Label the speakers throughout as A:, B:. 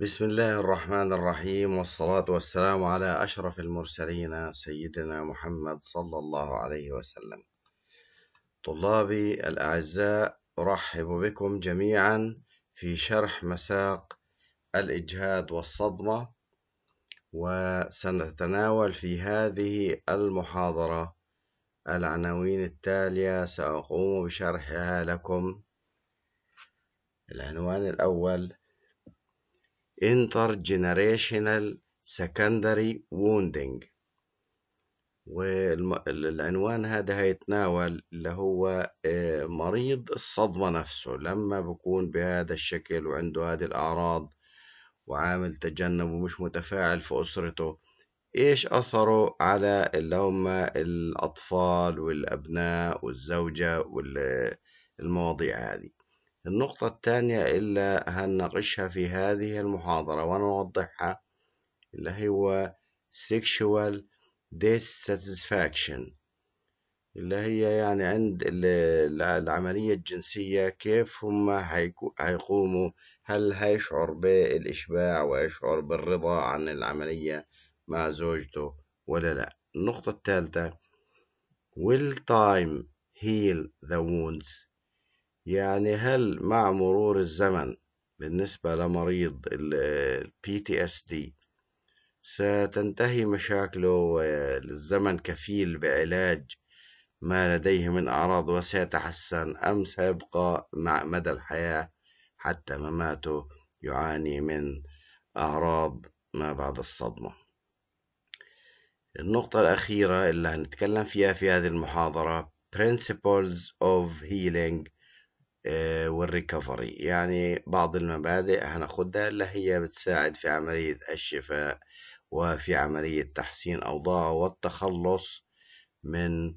A: بسم الله الرحمن الرحيم والصلاة والسلام على أشرف المرسلين سيدنا محمد صلى الله عليه وسلم. طلابي الأعزاء أرحب بكم جميعا في شرح مساق الإجهاد والصدمة وسنتناول في هذه المحاضرة العناوين التالية سأقوم بشرحها لكم العنوان الأول intergenerational secondary wounding والعنوان هذا هيتناول اللي هو آه، مريض الصدمة نفسه لما بكون بهذا الشكل وعنده هذه الأعراض وعامل تجنب ومش متفاعل في أسرته إيش أثره على اللي هم الأطفال والأبناء والزوجة والمواضيع هذه النقطة الثانية اللي هنناقشها في هذه المحاضرة ونوضحها اللي هو sexual dissatisfaction اللي هي يعني عند العملية الجنسية كيف هما هيقوموا هل هيشعر بالإشباع ويشعر بالرضا عن العملية مع زوجته ولا لا النقطة الثالثة will time heal the wounds يعني هل مع مرور الزمن بالنسبة لمريض الـ PTSD ستنتهي مشاكله والزمن كفيل بعلاج ما لديه من أعراض وسيتحسن أم سيبقى مع مدى الحياة حتى مماته يعاني من أعراض ما بعد الصدمة النقطة الأخيرة اللي هنتكلم فيها في هذه المحاضرة Principles of Healing آه، والريكفري يعني بعض المبادئ هناخدها اللي هي بتساعد في عملية الشفاء وفي عملية تحسين أوضاعه والتخلص من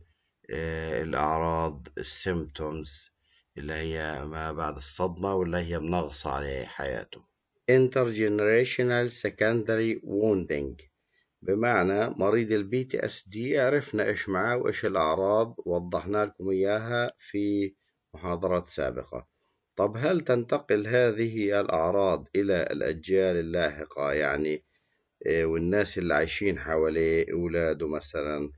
A: آه، الأعراض السيمتومز اللي هي ما بعد الصدمة واللي هي منغص عليه حياته intergenerational secondary wounding بمعنى مريض البي تي اس دي عرفنا ايش معاه وايش الاعراض وضحنا لكم اياها في محاضرات سابقة طب هل تنتقل هذه الأعراض إلى الأجيال اللاحقة يعني آه، والناس اللي عايشين حواليه أولاده مثلا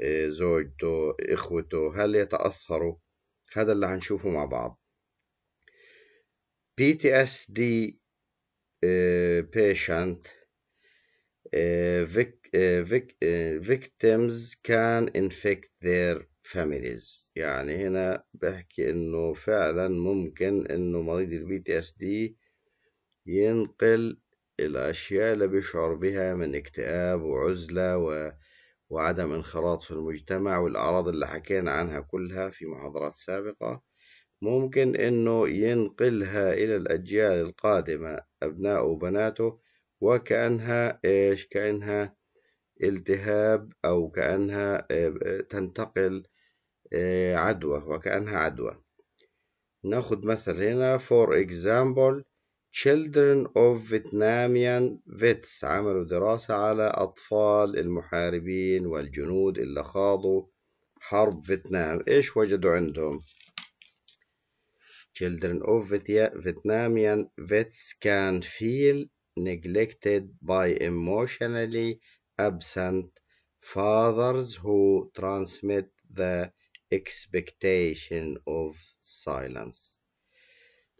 A: آه، زوجته إخوته هل يتأثروا هذا اللي هنشوفه مع بعض PTSD آه، patient victims can infect their families يعني هنا بحكي انه فعلا ممكن انه مريض البي تي اس دي ينقل الاشياء اللي بيشعر بها من اكتئاب وعزلة و... وعدم انخراط في المجتمع والاعراض اللي حكينا عنها كلها في محاضرات سابقة ممكن انه ينقلها الى الاجيال القادمة ابناء وبناته وكأنها ايش كأنها التهاب او كأنها آه، تنتقل عدوى وكأنها عدوى ناخد مثل هنا for example children of Vietnamian vets عملوا دراسة على أطفال المحاربين والجنود اللي خاضوا حرب فيتنام إيش وجدوا عندهم children of Vietnamian vets can feel neglected by emotionally absent fathers who transmit the expectation of silence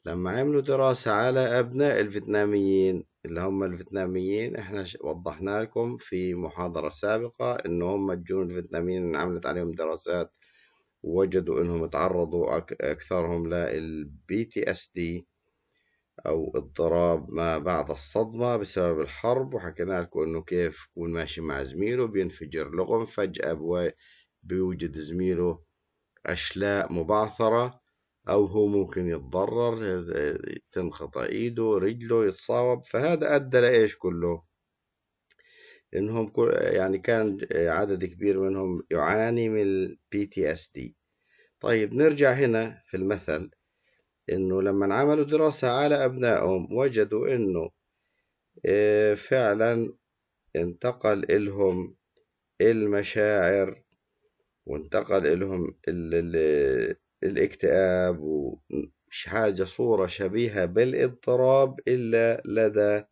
A: لما عملوا دراسة على أبناء الفيتناميين اللي هم الفيتناميين احنا وضحنا لكم في محاضرة سابقة ان هم الجنود الفيتناميين اللي عملت عليهم دراسات وجدوا انهم تعرضوا اكثرهم للبي تي اس دي او اضطراب ما بعد الصدمة بسبب الحرب وحكينا لكم انه كيف يكون ماشي مع زميله بينفجر لغم فجأة بيوجد زميله أشلاء مبعثرة أو هو ممكن يتضرر تنخطى إيده رجله يتصاوب فهذا أدى لإيش كله إنهم كل يعني كان عدد كبير منهم يعاني من الـ PTSD طيب نرجع هنا في المثل إنه لما عملوا دراسة على أبنائهم وجدوا إنه آه، فعلا انتقل إلهم المشاعر وانتقل إلهم ال ال الاكتئاب ومش حاجة صورة شبيهة بالاضطراب إلا لدى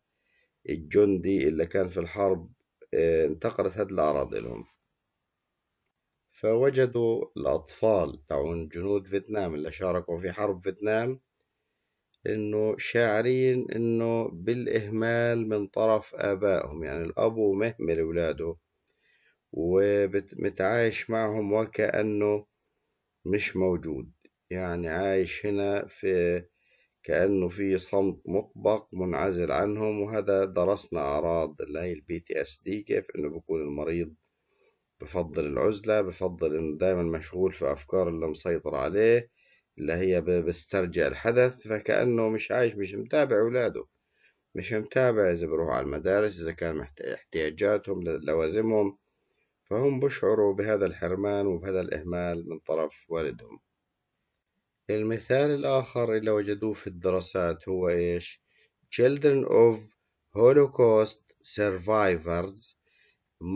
A: الجندي اللي كان في الحرب آه، انتقلت هذه الأعراض إلهم فوجدوا الأطفال تعون جنود فيتنام اللي شاركوا في حرب فيتنام إنه شاعرين إنه بالإهمال من طرف آبائهم يعني الأب مهمل أولاده ومتعايش معهم وكأنه مش موجود يعني عايش هنا في كأنه في صمت مطبق منعزل عنهم وهذا درسنا أعراض اللي هي البي تي اس دي كيف إنه بكون المريض بفضل العزلة بفضل إنه دايما مشغول في أفكار اللي مسيطر عليه اللي هي بيسترجع الحدث فكأنه مش عايش مش متابع أولاده مش متابع إذا بروح على المدارس إذا كان احتياجاتهم لوازمهم فهم بشعروا بهذا الحرمان وبهذا الإهمال من طرف والدهم المثال الآخر اللي وجدوه في الدراسات هو إيش؟ Children of Holocaust survivors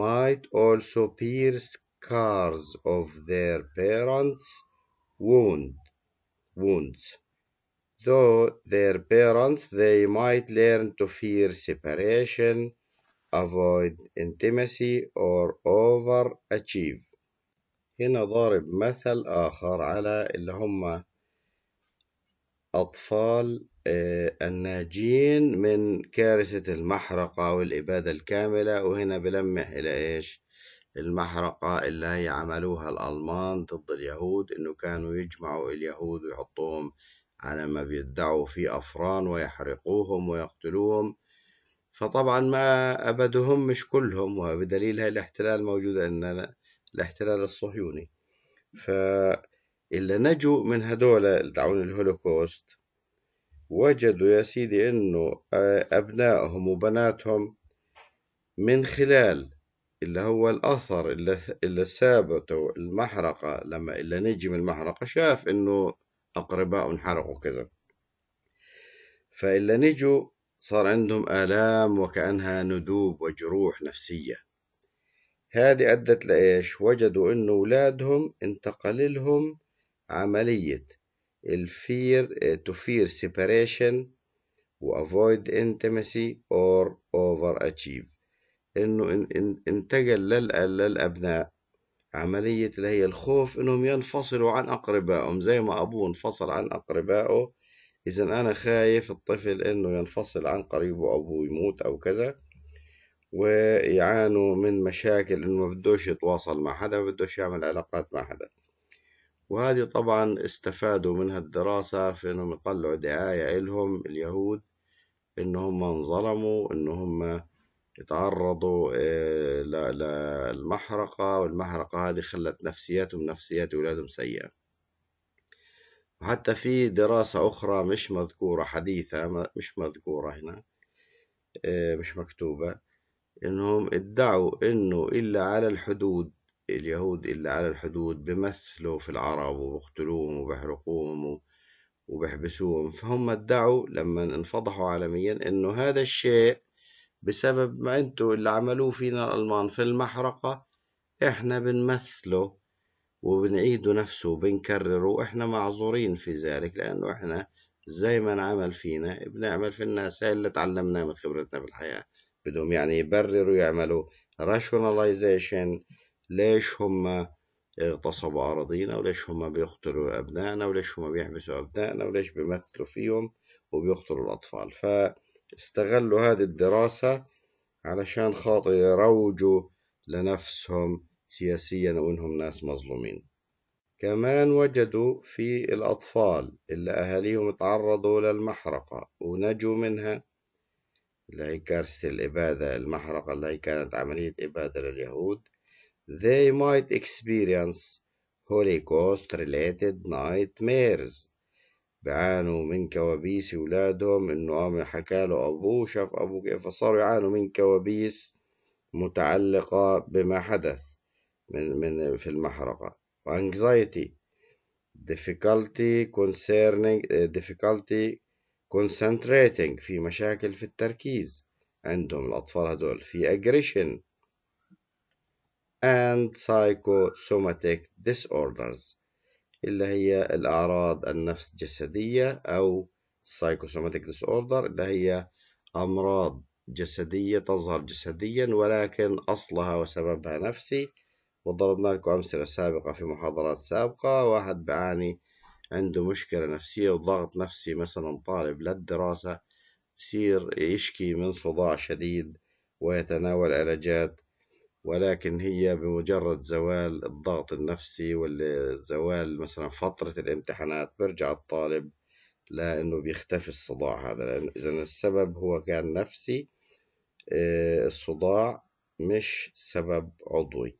A: might also bear scars of their parents' wound, wounds. Though their parents, they might learn to fear separation avoid intimacy or overachieve هنا ضارب مثل آخر على اللي هم أطفال آه، الناجين من كارثة المحرقة والإبادة الكاملة وهنا بلمح إلى إيش المحرقة اللي هي عملوها الألمان ضد اليهود إنه كانوا يجمعوا اليهود ويحطوهم على ما بيدعوا في أفران ويحرقوهم ويقتلوهم فطبعا ما أبدهم مش كلهم وبدليل الاحتلال موجود أن الاحتلال الصهيوني فاللي نجوا من هدول دعون الهولوكوست وجدوا يا سيدي أنه آه، أبنائهم وبناتهم من خلال اللي هو الأثر اللي, سابته المحرقة لما اللي نجي من المحرقة شاف أنه أقرباء انحرقوا كذا فإلا نجوا صار عندهم آلام وكأنها ندوب وجروح نفسية هذه أدت لإيش وجدوا إنه أولادهم انتقل لهم عملية الفير تو فير separation و انتمسي اور اوفر اتشيف إنه انتقل للأبناء عملية اللي هي الخوف إنهم ينفصلوا عن أقربائهم زي ما أبوه انفصل عن أقربائه إذا أنا خايف الطفل إنه ينفصل عن قريبه أبوه يموت أو كذا ويعانوا من مشاكل إنه ما بدوش يتواصل مع حدا ما بدوش يعمل علاقات مع حدا وهذه طبعا استفادوا من هالدراسة في إنهم يطلعوا دعاية إلهم اليهود إن هم انظلموا إن هم تعرضوا آه، للمحرقة والمحرقة هذه خلت نفسياتهم نفسيات أولادهم سيئة وحتى في دراسة أخرى مش مذكورة حديثة مش مذكورة هنا آه، مش مكتوبة إنهم ادعوا إنه إلا على الحدود اليهود إلا على الحدود بمثلوا في العرب وبقتلوهم وبحرقوهم وبحبسوهم فهم ادعوا لما انفضحوا عالميا إنه هذا الشيء بسبب ما انتوا اللي عملوه فينا الألمان في المحرقة إحنا بنمثله وبنعيده نفسه وبنكرره وإحنا معذورين في ذلك لانه احنا زي ما انعمل فينا بنعمل في الناس اللي تعلمنا من خبرتنا في الحياة بدهم يعني يبرروا يعملوا rationalization ليش هم اغتصبوا أراضينا وليش هم بيقتلوا أبنائنا وليش هم بيحبسوا أبنائنا وليش بيمثلوا فيهم وبيقتلوا الأطفال فاستغلوا هذه الدراسة علشان خاطر يروجوا لنفسهم سياسيا وإنهم ناس مظلومين كمان وجدوا في الأطفال اللي أهاليهم تعرضوا للمحرقة ونجوا منها اللي هي كارثة الإبادة المحرقة اللي هي كانت عملية إبادة لليهود they might experience Holocaust related nightmares بيعانوا من كوابيس ولادهم انه قام له ابوه شاف ابوه كيف فصاروا يعانوا من كوابيس متعلقة بما حدث من من في المحرقة anxiety difficulty concerning eh, difficulty concentrating في مشاكل في التركيز عندهم الأطفال هدول في aggression and psychosomatic disorders اللي هي الأعراض النفس جسدية أو psychosomatic disorder اللي هي أمراض جسدية تظهر جسديا ولكن أصلها وسببها نفسي وضربنا لكم أمثلة سابقة في محاضرات سابقة واحد بعاني عنده مشكلة نفسية وضغط نفسي مثلا طالب للدراسة يصير يشكي من صداع شديد ويتناول علاجات ولكن هي بمجرد زوال الضغط النفسي والزوال مثلا فترة الامتحانات برجع الطالب لأنه بيختفي الصداع هذا لأن إذا السبب هو كان نفسي آه، الصداع مش سبب عضوي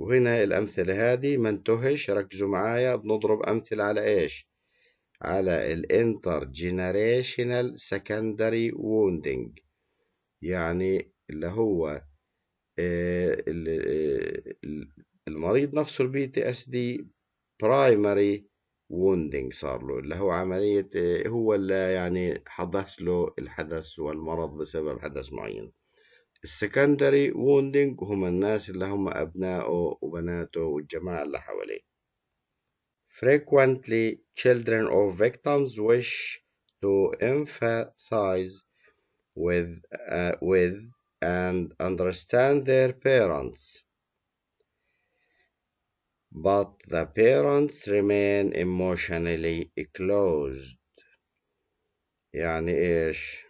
A: وهنا الأمثلة هذه ما انتهش ركزوا معايا بنضرب أمثلة على إيش على الـ Intergenerational سكندري Wounding يعني اللي هو آه، آه، المريض نفسه البي تي اس دي برايمري صار له اللي هو عملية آه، هو اللي يعني حدث له الحدث والمرض بسبب حدث معين secondary wounding هم الناس اللي هم أبنائه وبناته والجماعة اللي حواليه Frequently children of victims wish to empathize with, uh, with and understand their parents but the parents remain emotionally closed يعني ايش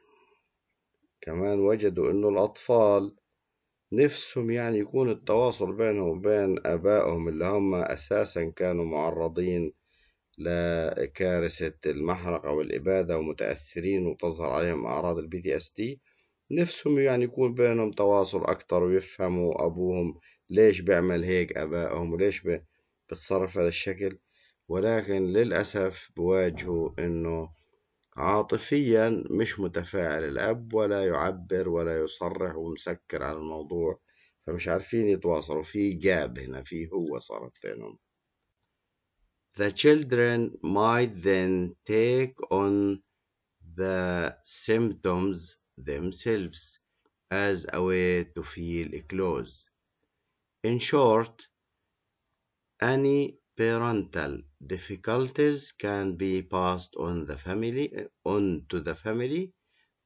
A: كمان وجدوا إنه الأطفال نفسهم يعني يكون التواصل بينهم وبين آبائهم اللي هم أساسا كانوا معرضين لكارثة المحرقة والإبادة ومتأثرين وتظهر عليهم أعراض البي تي اس دي نفسهم يعني يكون بينهم تواصل أكتر ويفهموا أبوهم ليش بيعمل هيك آبائهم وليش بتصرف هذا الشكل ولكن للأسف بواجهوا إنه عاطفيا مش متفاعل الأب ولا يعبر ولا يصرح ومسكر على الموضوع فمش عارفين يتواصلوا في جاب هنا في هو صارت بينهم The children might then take on the symptoms themselves as a way to feel close. In short, any parental difficulties can be passed on the family on to the family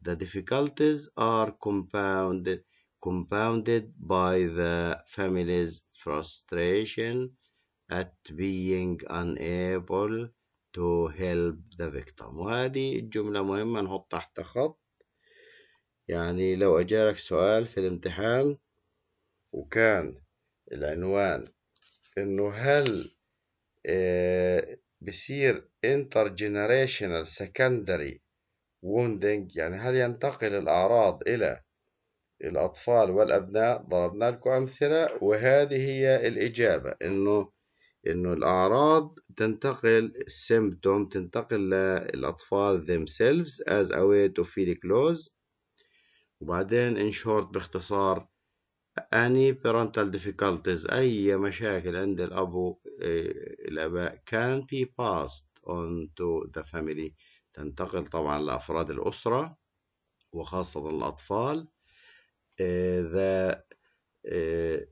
A: the difficulties are compounded compounded by the family's frustration at being unable to help the victim وهذه الجملة مهمة نحط تحت خط يعني لو أجالك سؤال في الامتحان وكان العنوان إنه هل آه، بيصير intergenerational secondary wounding يعني هل ينتقل الأعراض إلى الأطفال والأبناء ضربنا لكم أمثلة وهذه هي الإجابة إنه إنه الأعراض تنتقل symptom تنتقل للأطفال themselves as a way to feel close وبعدين in short باختصار any parental difficulties أي مشاكل عند الأب آه، الآباء can be passed on to the family تنتقل طبعا لأفراد الأسرة وخاصة الأطفال آه، the آه،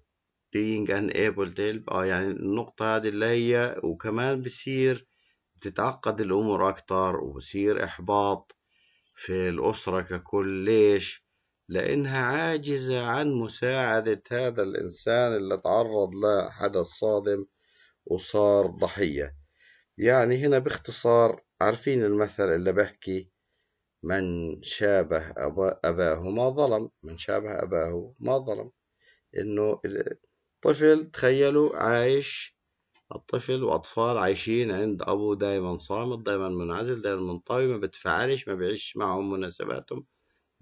A: being unable to help اه يعني النقطة هذه اللي هي وكمان بصير بتتعقد الأمور أكتر وبصير إحباط في الأسرة ككل ليش؟ لأنها عاجزة عن مساعدة هذا الإنسان اللي تعرض لحدث صادم وصار ضحية يعني هنا باختصار عارفين المثل اللي بحكي من شابه أباه ما ظلم من شابه أباه ما ظلم إنه الطفل تخيلوا عايش الطفل وأطفال عايشين عند أبوه دايما صامت دايما منعزل دايما منطوي ما بتفعلش ما بيعيش معهم مناسباتهم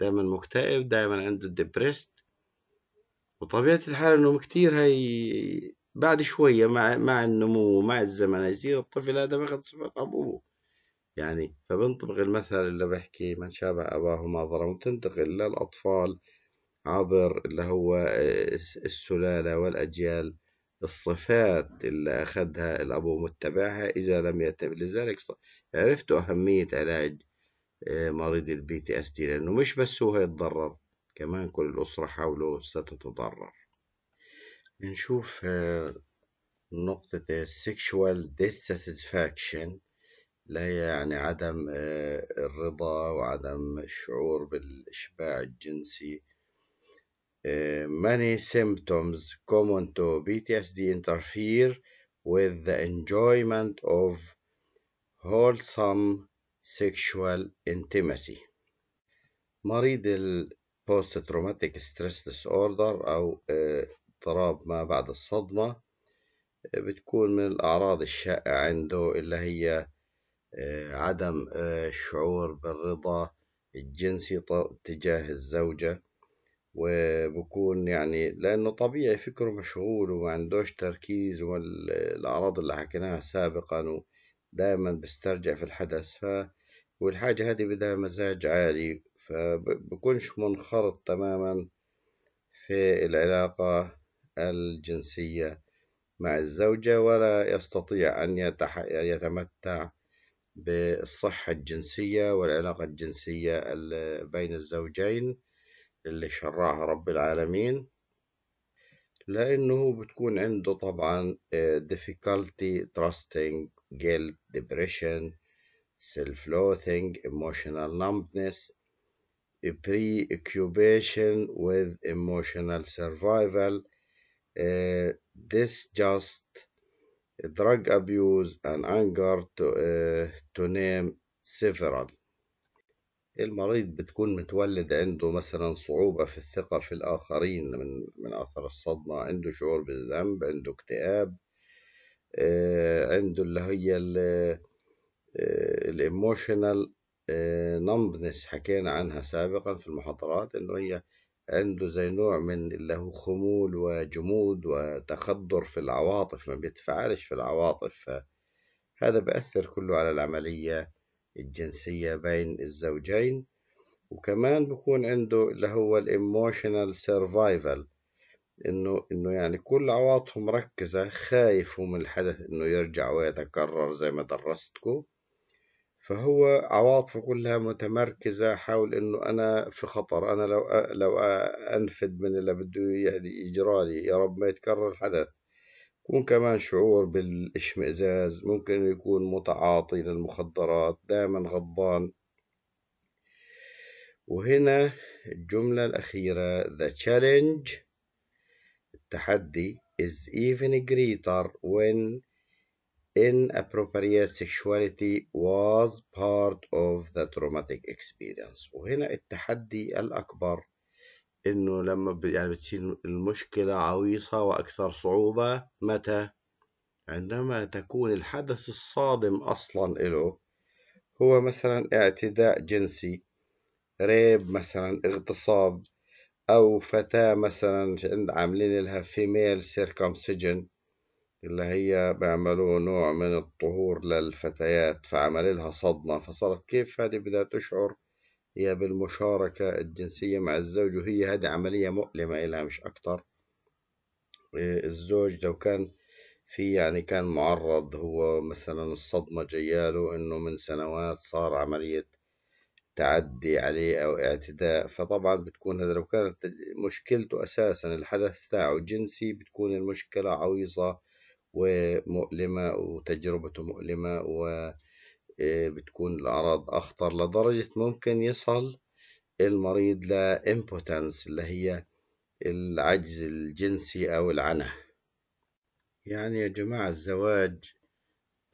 A: دايما مكتئب دايما عنده ديبرست وطبيعة الحال انه كتير هي بعد شوية مع مع النمو ومع الزمن يصير الطفل هذا بياخذ صفة أبوه يعني فبنطبق المثل اللي بحكي من شابه أباه ما ظلم تنتقل للأطفال عبر اللي هو آه، السلالة والأجيال الصفات اللي أخذها الأبو متبعها إذا لم يتم لذلك عرفتوا أهمية علاج آه، مريض البي تي اس تي لأنه مش بس هو هيتضرر كمان كل الأسرة حوله ستتضرر نشوف آه، نقطة آه، sexual dissatisfaction اللي هي يعني عدم الرضا وعدم الشعور بالإشباع الجنسي many symptoms common to PTSD interfere with the enjoyment of wholesome sexual intimacy مريض ال Post Traumatic Stress Disorder أو آه، اضطراب ما بعد الصدمة آه، بتكون من الأعراض الشائعة عنده اللي هي آه، عدم الشعور بالرضا الجنسي تجاه الزوجة وبكون يعني لأنه طبيعي فكره مشغول ومعندوش تركيز والأعراض اللي حكيناها سابقا دائما بسترجع في الحدث ف والحاجة هذه بدها مزاج عالي فبكونش منخرط تماما في العلاقة الجنسية مع الزوجة ولا يستطيع أن يتح... يتمتع بالصحة الجنسية والعلاقة الجنسية بين الزوجين اللي شرعها رب العالمين لأنه بتكون عنده طبعا آه، difficulty trusting guilt, depression, self-loathing, emotional numbness, preoccupation with emotional survival. Uh, this just drug abuse and anger to, uh, to name several. المريض بتكون متولد عنده مثلا صعوبة في الثقة في الآخرين من, من أثر الصدمة عنده شعور بالذنب عنده اكتئاب آه، عنده اللي هي الايموشنال نمبنس آه، آه، حكينا عنها سابقا في المحاضرات انه هي عنده زي نوع من اللي هو خمول وجمود وتخدر في العواطف ما بيتفاعلش في العواطف هذا بأثر كله على العملية الجنسية بين الزوجين وكمان بكون عنده اللي هو الإيموشنال سيرفايفل انه انه يعني كل عواطفه مركزه خايف هو من الحدث انه يرجع ويتكرر زي ما درستكم فهو عواطفه كلها متمركزه حول انه انا في خطر انا لو لو انفد من اللي بده يجرالي يا رب ما يتكرر الحدث يكون كمان شعور بالاشمئزاز ممكن يكون متعاطي للمخدرات دائما غضبان وهنا الجملة الأخيرة the challenge التحدي is even greater when inappropriate sexuality was part of the traumatic experience وهنا التحدي الأكبر إنه لما يعني بتصير المشكلة عويصة وأكثر صعوبة متى؟ عندما تكون الحدث الصادم أصلا إله هو مثلا اعتداء جنسي ريب مثلا اغتصاب أو فتاة مثلا عاملين لها فيميل سيركمسجن اللي هي بيعملوا نوع من الطهور للفتيات فعمل لها صدمة فصارت كيف هذه بدها تشعر هي بالمشاركة الجنسية مع الزوج وهي هذه عملية مؤلمة إلها مش أكتر الزوج لو كان في يعني كان معرض هو مثلا الصدمة جياله إنه من سنوات صار عملية تعدي عليه أو اعتداء فطبعا بتكون هذا لو كانت مشكلته أساسا الحدث تاعه جنسي بتكون المشكلة عويصة ومؤلمة وتجربته مؤلمة وبتكون آه، الأعراض أخطر لدرجة ممكن يصل المريض لإمبوتنس اللي هي العجز الجنسي أو العنة يعني يا جماعة الزواج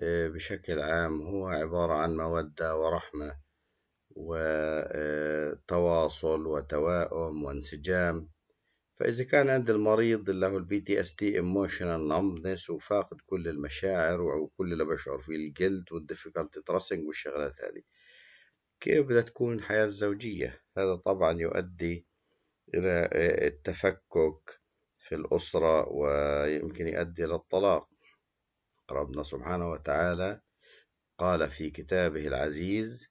A: آه، بشكل عام هو عبارة عن مودة ورحمة وتواصل وتوائم وانسجام فإذا كان عند المريض اللي هو البي تي اس تي ايموشنال نمبنس وفاقد كل المشاعر وكل اللي بشعر فيه الجلد والديفيكالتي تراسنج والشغلات هذه كيف بدها تكون الحياة الزوجية هذا طبعا يؤدي إلى التفكك في الأسرة ويمكن يؤدي إلى الطلاق ربنا سبحانه وتعالى قال في كتابه العزيز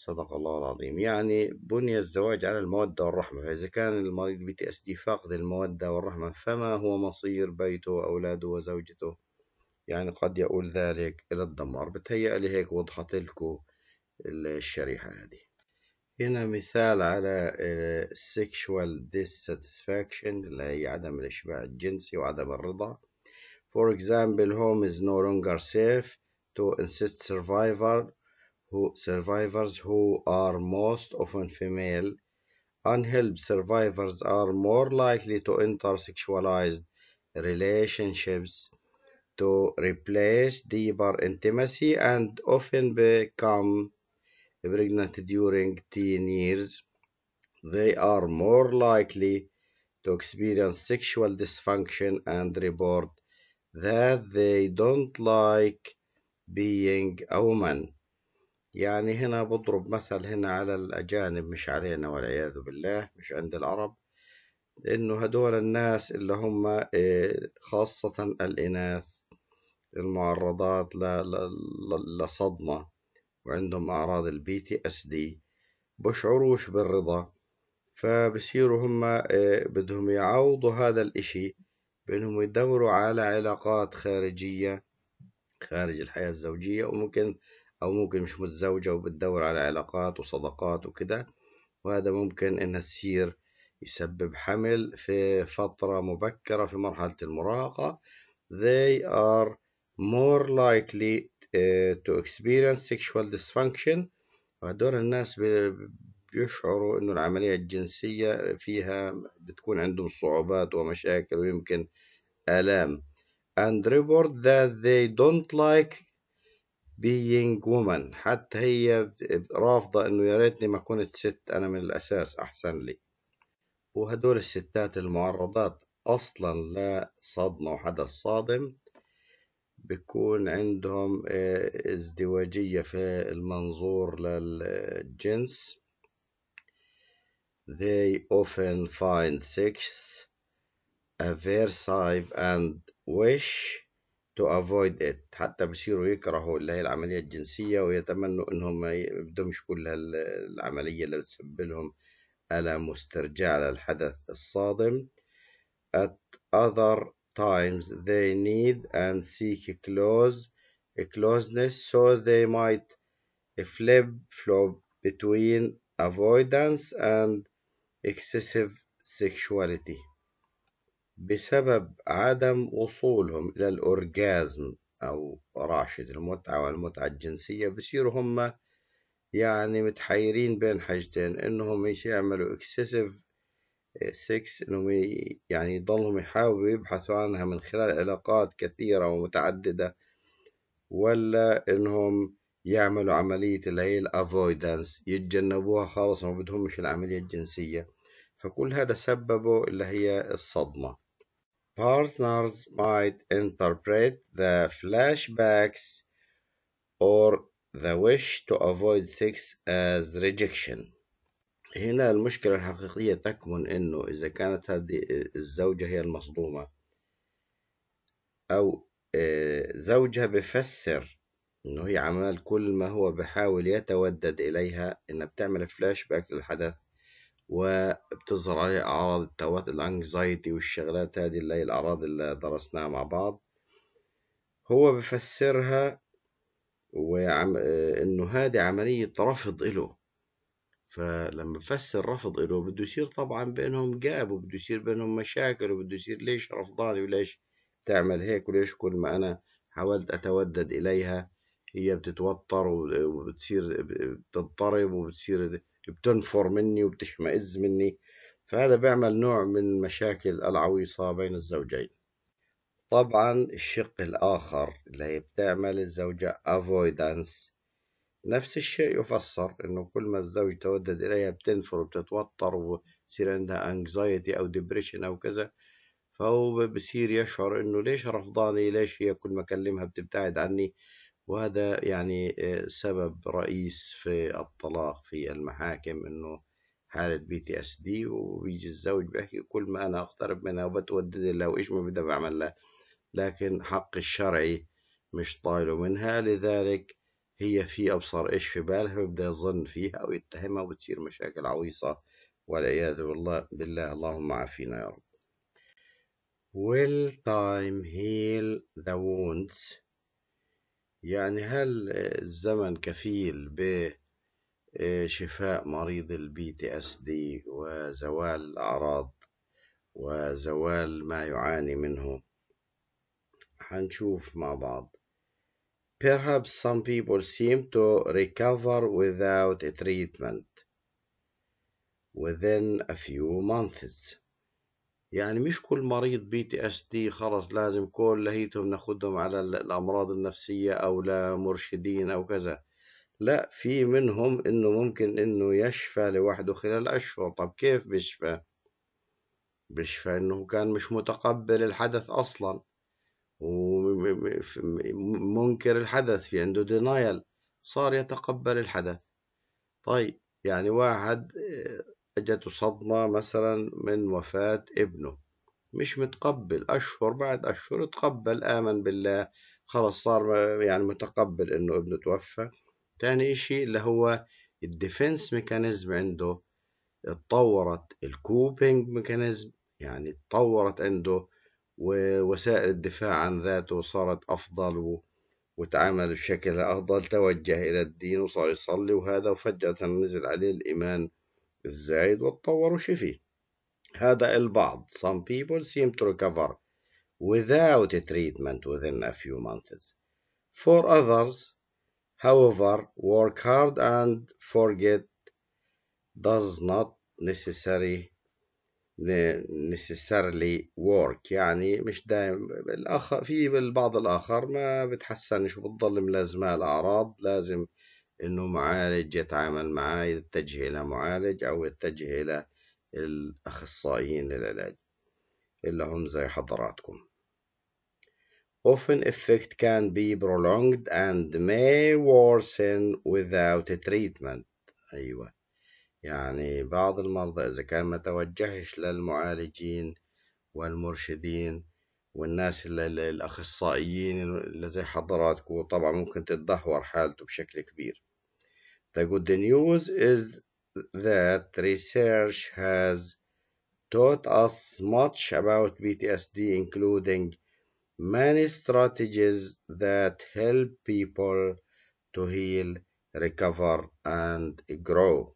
A: صدق الله العظيم يعني بني الزواج على المودة والرحمة فإذا كان المريض بي تي اس دي فاقد المودة والرحمة فما هو مصير بيته وأولاده وزوجته يعني قد يقول ذلك إلى الدمار بتهيأ لي هيك وضحت لكم الشريحة هذه هنا مثال على آه، sexual dissatisfaction اللي هي عدم الإشباع الجنسي وعدم الرضا For example, home is no longer safe to insist survivor survivors, who are most often female. Unhelped survivors are more likely to enter sexualized relationships to replace deeper intimacy and often become pregnant during teen years. They are more likely to experience sexual dysfunction and report that they don't like being a woman. يعني هنا بضرب مثل هنا على الأجانب مش علينا والعياذ بالله مش عند العرب لأنه هدول الناس اللي هم آه، خاصة الإناث المعرضات لصدمة وعندهم أعراض البي تي اس دي بشعروش بالرضا فبصيروا هم آه، بدهم يعوضوا هذا الإشي بأنهم يدوروا على علاقات خارجية خارج الحياة الزوجية وممكن أو ممكن مش متزوجة وبتدور على علاقات وصداقات وكده وهذا ممكن إن تصير يسبب حمل في فترة مبكرة في مرحلة المراهقة they are more likely uh, to experience sexual dysfunction وهدول الناس بيشعروا انه العملية الجنسية فيها بتكون عندهم صعوبات ومشاكل ويمكن آلام and report that they don't like being woman حتى هي رافضة إنه يا ريتني ما كنت ست أنا من الأساس أحسن لي وهدول الستات المعرضات أصلا لصدمة وحدث صادم بيكون عندهم آه، ازدواجية في المنظور للجنس They often find sex aversive and wish to avoid it حتى بصيروا يكرهوا اللي هي العملية الجنسية ويتمنوا إنهم ما يبدمش كل العملية اللي بتسبب لهم ألم واسترجاع للحدث الصادم at other times they need and seek close closeness so they might flip flop between avoidance and excessive sexuality بسبب عدم وصولهم إلى الأورجازم أو راشد المتعة والمتعة الجنسية بصيروا هم يعني متحيرين بين حاجتين إنهم مش يعملوا اكسسيف سكس إنهم يعني يضلهم يحاولوا يبحثوا عنها من خلال علاقات كثيرة ومتعددة ولا إنهم يعملوا عملية اللي هي الأفويدانس يتجنبوها خالص ما بدهمش العملية الجنسية فكل هذا سببه اللي هي الصدمة partners might interpret the flashbacks or the wish to avoid sex as rejection هنا المشكلة الحقيقية تكمن إنه إذا كانت هذه الزوجة هي المصدومة أو آه، زوجها بفسر إنه هي عمال كل ما هو بحاول يتودد إليها إنها بتعمل فلاش باك للحدث وبتظهر عليه أعراض التوتر الأنكزايتي والشغلات هذه اللي هي الأعراض اللي درسناها مع بعض هو بفسرها وعم... إنه هذه عملية رفض إله فلما بفسر رفض إله بده يصير طبعا بينهم جاب وبده يصير بينهم مشاكل وبده يصير ليش رفضاني وليش تعمل هيك وليش كل ما أنا حاولت أتودد إليها هي بتتوتر وبتصير بتضطرب وبتصير بتنفر مني وبتشمئز مني فهذا بيعمل نوع من مشاكل العويصة بين الزوجين طبعا الشق الآخر اللي هي بتعمل الزوجة avoidance نفس الشيء يفسر إنه كل ما الزوج تودد إليها بتنفر وبتتوتر وبصير عندها anxiety أو depression أو كذا فهو بصير يشعر إنه ليش رفضاني ليش هي كل ما أكلمها بتبتعد عني وهذا يعني آه، سبب رئيس في الطلاق في المحاكم انه حالة بي تي اس دي وبيجي الزوج بيحكي كل ما انا اقترب منها وبتودد لها وايش ما بدها بعمل لها لكن حق الشرعي مش طايله منها لذلك هي في ابصر ايش في بالها بيبدا يظن فيها ويتهمها وبتصير مشاكل عويصة والعياذ بالله بالله اللهم عافينا يا رب Will time heal the wounds يعني هل الزمن كفيل بشفاء آه، مريض البي تي اس دي وزوال الأعراض وزوال ما يعاني منه هنشوف مع بعض Perhaps some people seem to recover without treatment within a few months. يعني مش كل مريض بي تي اس دي خلص لازم كل لهيتهم ناخدهم على الأمراض النفسية أو لمرشدين أو كذا لا في منهم إنه ممكن إنه يشفى لوحده خلال أشهر طب كيف بيشفى؟ بيشفى إنه كان مش متقبل الحدث أصلا ومنكر الحدث في عنده دينايل صار يتقبل الحدث طيب يعني واحد جاته صدمة مثلا من وفاة ابنه مش متقبل أشهر بعد أشهر تقبل آمن بالله خلاص صار يعني متقبل إنه ابنه توفى تاني إشي اللي هو الديفنس ميكانيزم عنده اتطورت الكوبينج ميكانيزم يعني اتطورت عنده ووسائل الدفاع عن ذاته صارت أفضل وتعامل بشكل أفضل توجه إلى الدين وصار يصلي وهذا وفجأة نزل عليه الإيمان الزايد والطور وشفي هذا البعض some people seem to recover without treatment within a few months for others however work hard and forget does not necessary necessarily work يعني مش دايم الآخر في بالبعض الآخر ما بتحسنش وبتضل ملازمة الأعراض لازم انه معالج يتعامل معاه يتجه الى معالج او يتجه الى الاخصائيين للعلاج اللي هم زي حضراتكم often effect can be prolonged and may worsen without treatment أيوة يعني بعض المرضى إذا كان ما توجهش للمعالجين والمرشدين والناس اللي الأخصائيين اللي زي حضراتكم طبعا ممكن تتدهور حالته بشكل كبير The good news is that research has taught us much about PTSD, including many strategies that help people to heal, recover, and grow.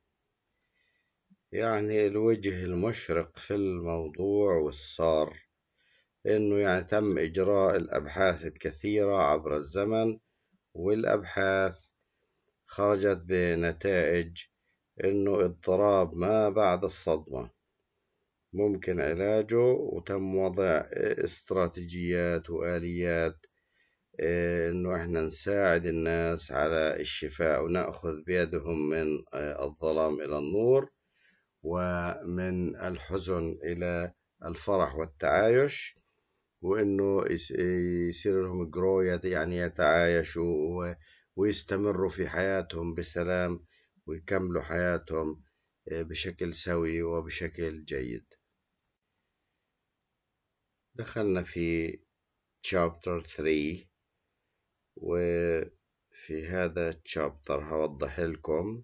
A: يعني الوجه المشرق في الموضوع والصار إنه يعني تم إجراء الأبحاث الكثيرة عبر الزمن والأبحاث خرجت بنتائج إنه اضطراب ما بعد الصدمة ممكن علاجه وتم وضع استراتيجيات وآليات آه، إنه إحنا نساعد الناس على الشفاء ونأخذ بيدهم من آه، الظلام إلى النور ومن الحزن إلى الفرح والتعايش وإنه يصير لهم جروية يعني يتعايشوا ويستمروا في حياتهم بسلام ويكملوا حياتهم آه، بشكل سوي وبشكل جيد دخلنا في chapter 3 وفي هذا chapter هوضح لكم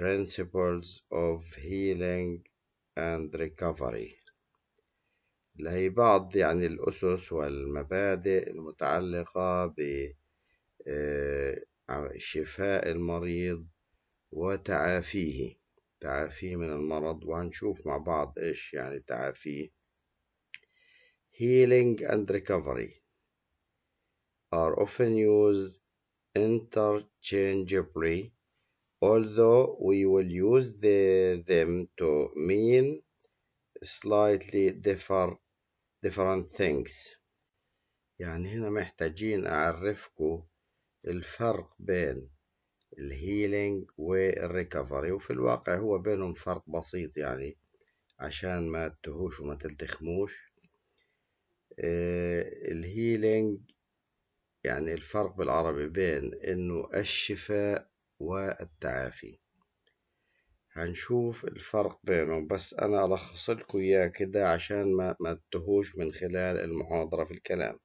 A: principles of healing and recovery اللي هي بعض يعني الأسس والمبادئ المتعلقة بالتعليم شفاء المريض وتعافيه تعافيه من المرض وهنشوف مع بعض ايش يعني تعافيه healing and recovery are often used interchangeably although we will use the, them to mean slightly differ, different things يعني هنا محتاجين أعرفكم الفرق بين الهيلينج والريكفري وفي الواقع هو بينهم فرق بسيط يعني عشان ما تهوش وما تلتخموش آه، الهيلينج يعني الفرق بالعربي بين انه الشفاء والتعافي هنشوف الفرق بينهم بس انا الخص لكم اياه كده عشان ما ما تهوش من خلال المحاضره في الكلام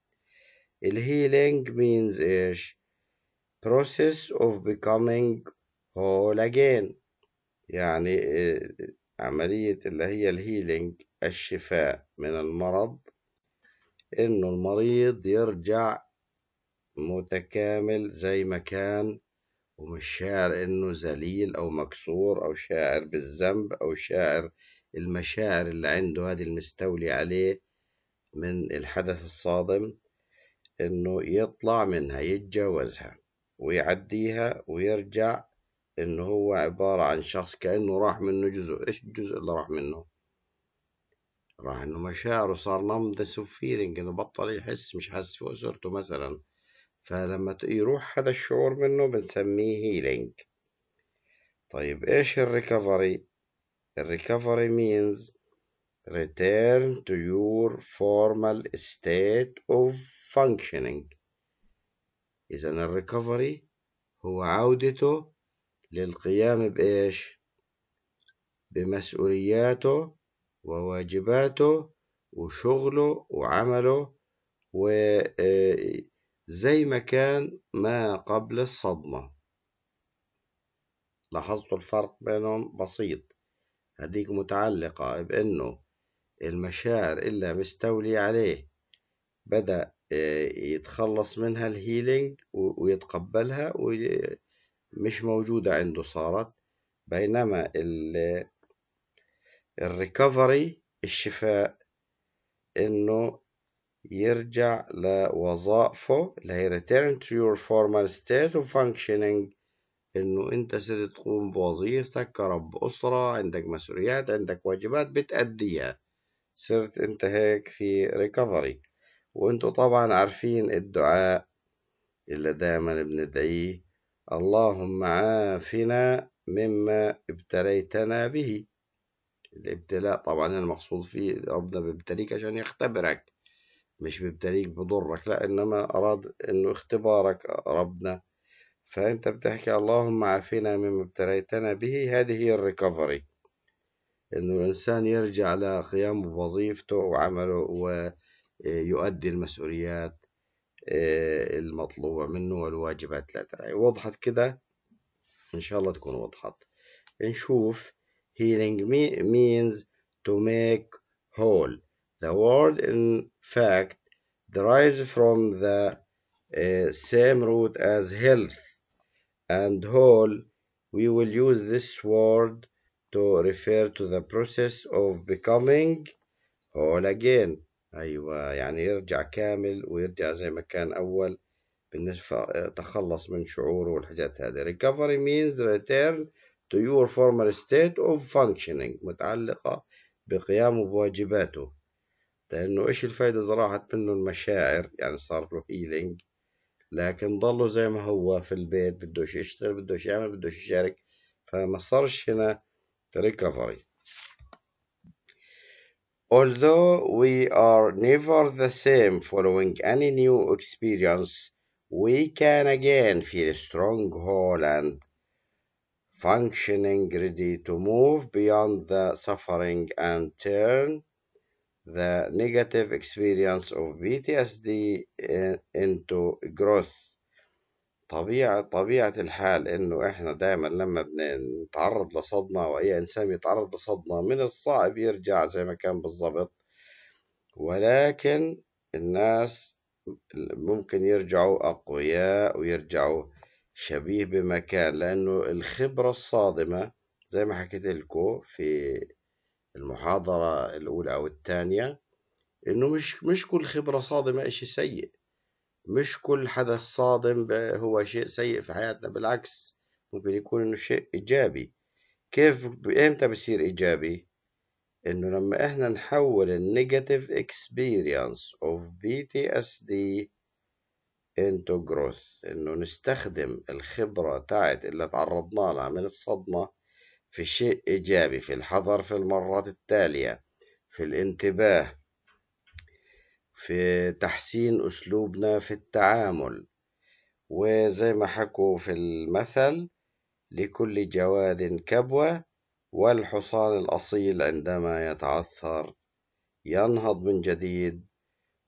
A: الهيلينج مينز ايش process of becoming whole again يعني آه، عملية اللي هي الهيلينج الشفاء من المرض إنه المريض يرجع متكامل زي ما كان ومش شاعر إنه ذليل أو مكسور أو شاعر بالذنب أو شاعر المشاعر اللي عنده هذه المستولي عليه من الحدث الصادم إنه يطلع منها يتجاوزها ويعديها ويرجع إن هو عبارة عن شخص كأنه راح منه جزء إيش الجزء اللي راح منه راح إنه مشاعره صار نم ذا فيلينج إنه بطل يحس مش حاسس في أسرته مثلا فلما يروح هذا الشعور منه بنسميه هيلينج طيب إيش الريكفري الريكفري means return to your formal state of functioning إذا الريكفري هو عودته للقيام بإيش بمسؤولياته وواجباته وشغله وعمله وزي آه، ما كان ما قبل الصدمة لاحظت الفرق بينهم بسيط هديك متعلقة بأنه المشاعر إلا مستولي عليه بدأ آه، يتخلص منها الهيلينج ويتقبلها ومش موجودة عنده صارت بينما الريكفري الشفاء انه يرجع لوظائفه اللي هي return to your former state of functioning انه انت صرت تقوم بوظيفتك كرب اسرة عندك مسؤوليات عندك واجبات بتأديها صرت انت هيك في ريكفري وانتوا طبعا عارفين الدعاء اللي دايما بندعيه اللهم عافنا مما ابتليتنا به الابتلاء طبعا المقصود فيه ربنا بيبتليك عشان يختبرك مش بيبتليك بضرك لا انما اراد انه اختبارك ربنا فانت بتحكي اللهم عافنا مما ابتليتنا به هذه هي الريكفري انه الانسان يرجع لقيامه بوظيفته وعمله و... يؤدي المسؤوليات المطلوبة منه والواجبات لا تراعي وضحت كده إن شاء الله تكون وضحت نشوف healing means to make whole the word in fact derives from the uh, same root as health and whole we will use this word to refer to the process of becoming whole again أيوة يعني يرجع كامل ويرجع زي ما كان أول بالنسبة تخلص من شعوره والحاجات هذه recovery means return to your former state of functioning متعلقة بقيامه بواجباته لأنه إيش الفايدة إذا راحت منه المشاعر يعني صار له healing لكن ضله زي ما هو في البيت بدوش يشتغل بدوش يعمل بدوش يشارك فما صارش هنا ريكفري Although we are never the same following any new experience, we can again feel strong, whole, and functioning, ready to move beyond the suffering and turn the negative experience of PTSD eh, into growth. طبيعة طبيعة الحال إنه إحنا دايما لما بنتعرض لصدمة وأي إنسان بيتعرض لصدمة من الصعب يرجع زي ما كان بالضبط ولكن الناس ممكن يرجعوا أقوياء ويرجعوا شبيه بمكان لأنه الخبرة الصادمة زي ما حكيت لكم في المحاضرة الأولى أو الثانية إنه مش مش كل خبرة صادمة إشي سيء مش كل حدث صادم هو شيء سيء في حياتنا بالعكس ممكن يكون انه شيء ايجابي كيف امتى بصير ايجابي انه لما احنا نحول النيجاتيف اكسبيرينس اوف بي تي اس دي انتو جروث انه نستخدم الخبرة تاعت اللي تعرضنا لها من الصدمة في شيء ايجابي في الحذر في المرات التالية في الانتباه في تحسين أسلوبنا في التعامل وزي ما حكوا في المثل لكل جواد كبوة والحصان الأصيل عندما يتعثر ينهض من جديد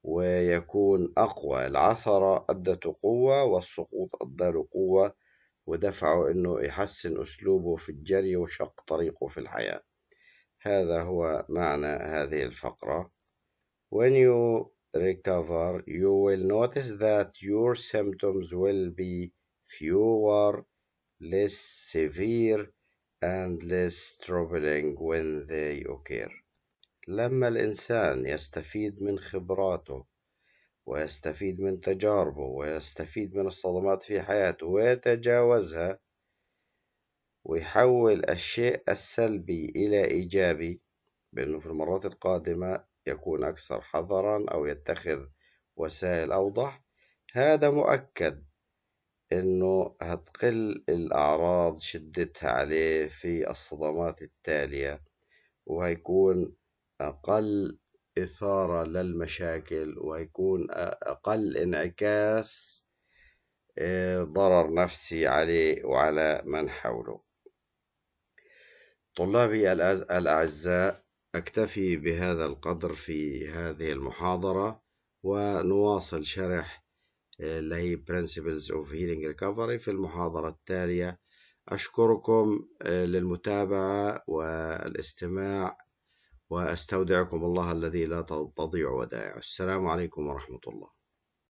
A: ويكون أقوى العثرة أدت قوة والسقوط أدى قوة ودفعه أنه يحسن أسلوبه في الجري وشق طريقه في الحياة هذا هو معنى هذه الفقرة When you recover, you will notice that your symptoms will be fewer, less severe, and less troubling when they occur. لما الإنسان يستفيد من خبراته ويستفيد من تجاربه ويستفيد من الصدمات في حياته ويتجاوزها ويحول الشيء السلبي إلى إيجابي بأنه في المرات القادمة يكون أكثر حذرا أو يتخذ وسائل أوضح هذا مؤكد إنه هتقل الأعراض شدتها عليه في الصدمات التالية وهيكون أقل إثارة للمشاكل وهيكون أقل انعكاس آه، ضرر نفسي عليه وعلى من حوله طلابي الأعزاء أكتفي بهذا القدر في هذه المحاضرة ونواصل شرح اللي آه، هي Principles of Healing Recovery في المحاضرة التالية أشكركم آه، للمتابعة والاستماع وأستودعكم الله الذي لا تضيع ودائعه السلام عليكم ورحمة الله